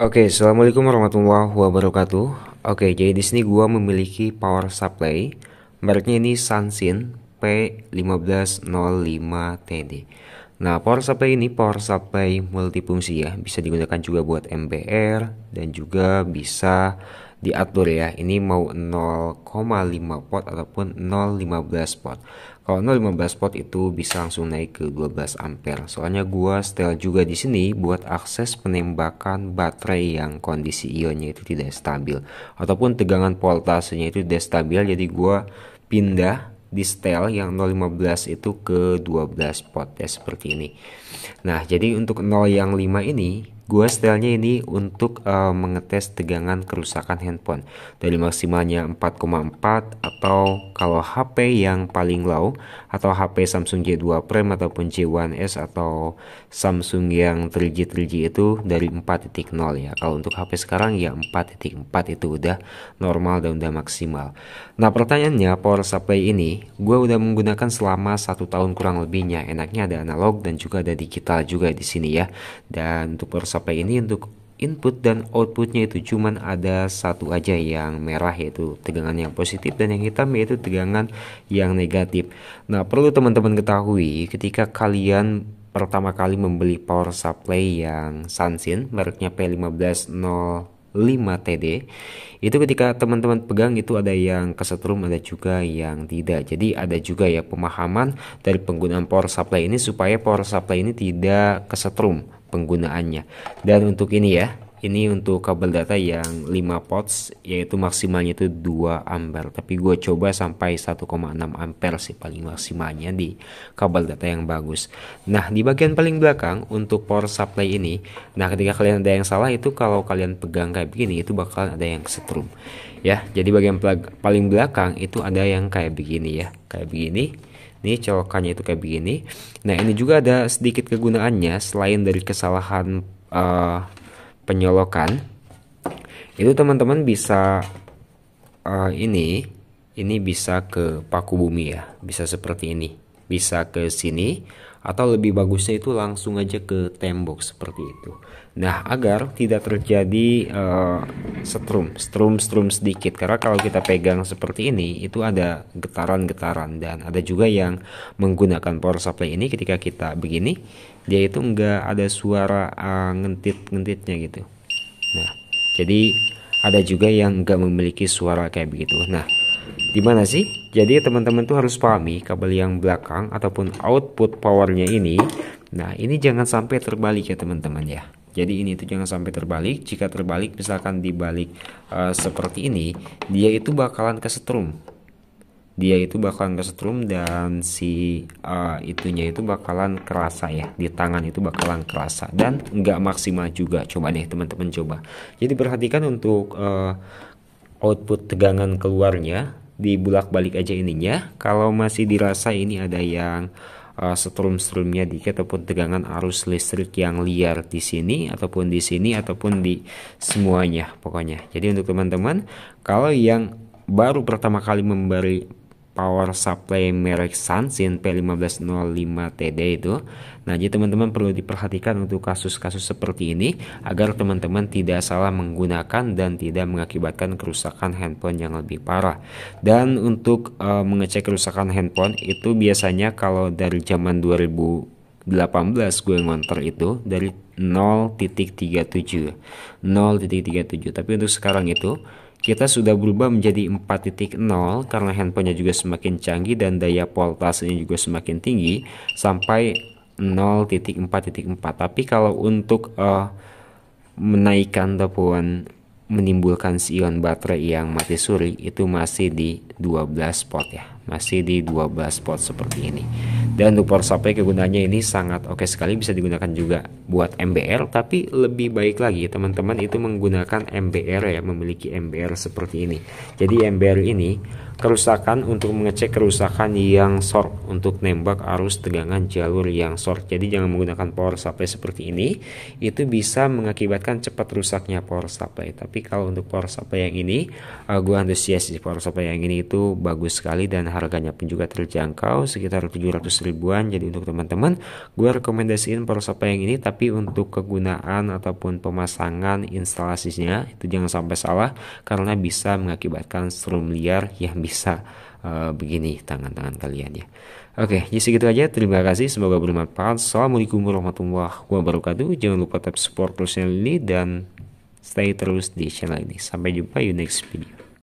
Oke, okay, assalamualaikum warahmatullahi wabarakatuh. Oke, okay, jadi di sini gue memiliki power supply. Mereknya ini Sansin P1505TD. Nah, power supply ini power supply multifungsi ya, bisa digunakan juga buat MBR dan juga bisa diatur ya ini mau 0,5 pot ataupun 0,15 pot kalau 0,15 pot itu bisa langsung naik ke 12 ampere soalnya gua setel juga di sini buat akses penembakan baterai yang kondisi ionnya itu tidak stabil ataupun tegangan voltasenya itu tidak stabil jadi gua pindah di setel yang 015 itu ke 12 pot ya seperti ini nah jadi untuk 0 yang 5 ini Gue setelnya ini untuk uh, mengetes tegangan kerusakan handphone dari maksimalnya 4,4 atau kalau HP yang paling low atau HP Samsung J2 Prime ataupun J1S atau Samsung yang 3G 3G itu dari 4.0 ya. Kalau untuk HP sekarang ya 4.4 itu udah normal dan udah maksimal. Nah pertanyaannya power supply ini gue udah menggunakan selama satu tahun kurang lebihnya. Enaknya ada analog dan juga ada digital juga di sini ya. Dan untuk power supply supply ini untuk input dan outputnya itu cuman ada satu aja yang merah yaitu tegangan yang positif dan yang hitam yaitu tegangan yang negatif. Nah perlu teman-teman ketahui ketika kalian pertama kali membeli power supply yang Sansin mereknya P1505TD itu ketika teman-teman pegang itu ada yang kesetrum ada juga yang tidak jadi ada juga ya pemahaman dari penggunaan power supply ini supaya power supply ini tidak kesetrum penggunaannya dan untuk ini ya ini untuk kabel data yang 5 pots yaitu maksimalnya itu 2 ampere tapi gue coba sampai 1,6 ampere sih paling maksimalnya di kabel data yang bagus nah di bagian paling belakang untuk power supply ini nah ketika kalian ada yang salah itu kalau kalian pegang kayak begini itu bakalan ada yang setrum ya jadi bagian paling belakang itu ada yang kayak begini ya kayak begini Nih colokannya itu kayak begini. Nah ini juga ada sedikit kegunaannya selain dari kesalahan uh, penyolokan. Itu teman-teman bisa uh, ini, ini bisa ke paku bumi ya, bisa seperti ini bisa ke sini atau lebih bagusnya itu langsung aja ke tembok seperti itu. Nah, agar tidak terjadi uh, setrum, strum, strum sedikit karena kalau kita pegang seperti ini itu ada getaran-getaran dan ada juga yang menggunakan power supply ini ketika kita begini dia itu enggak ada suara uh, ngentit-ngentitnya gitu. Nah, jadi ada juga yang enggak memiliki suara kayak begitu. Nah, di mana sih? Jadi teman-teman tuh harus pahami kabel yang belakang ataupun output powernya ini. Nah ini jangan sampai terbalik ya teman-teman ya. Jadi ini tuh jangan sampai terbalik. Jika terbalik misalkan dibalik uh, seperti ini, dia itu bakalan kesetrum. Dia itu bakalan kesetrum dan si uh, itunya itu bakalan kerasa ya. Di tangan itu bakalan kerasa dan nggak maksimal juga. Coba deh teman-teman coba. Jadi perhatikan untuk uh, output tegangan keluarnya dibulak-balik aja ininya kalau masih dirasa ini ada yang uh, eh, setrum setrumnya dikit ataupun tegangan arus listrik yang liar di sini ataupun di sini ataupun di semuanya pokoknya. Jadi untuk teman-teman kalau yang baru pertama kali memberi power supply merek Sansin P1505TD itu. Nah, jadi teman-teman perlu diperhatikan untuk kasus-kasus seperti ini agar teman-teman tidak salah menggunakan dan tidak mengakibatkan kerusakan handphone yang lebih parah. Dan untuk uh, mengecek kerusakan handphone itu biasanya kalau dari zaman 2000 18 gue ngonter itu dari 0.37 0.37 tapi untuk sekarang itu kita sudah berubah menjadi 4.0 karena handphonenya juga semakin canggih dan daya voltasenya juga semakin tinggi sampai 0.4.4 tapi kalau untuk uh, menaikkan ataupun menimbulkan ion baterai yang mati suri itu masih di 12 pot ya masih di 12 pot seperti ini dan lumpur sampai kegunaannya ini sangat oke okay sekali bisa digunakan juga buat MBR tapi lebih baik lagi teman-teman itu menggunakan MBR ya memiliki MBR seperti ini. Jadi MBR ini kerusakan untuk mengecek kerusakan yang short untuk nembak arus tegangan jalur yang short jadi jangan menggunakan power supply seperti ini itu bisa mengakibatkan cepat rusaknya power supply tapi kalau untuk power supply yang ini uh, eh, gue antusias di power supply yang ini itu bagus sekali dan harganya pun juga terjangkau sekitar 700 ribuan jadi untuk teman-teman gue rekomendasiin power supply yang ini tapi untuk kegunaan ataupun pemasangan instalasinya itu jangan sampai salah karena bisa mengakibatkan strum liar yang bisa bisa uh, begini tangan-tangan kalian ya. Oke, okay, jadi segitu aja. Terima kasih, semoga bermanfaat. Assalamualaikum warahmatullahi wabarakatuh. Jangan lupa tap support channel ini dan stay terus di channel ini. Sampai jumpa di next video.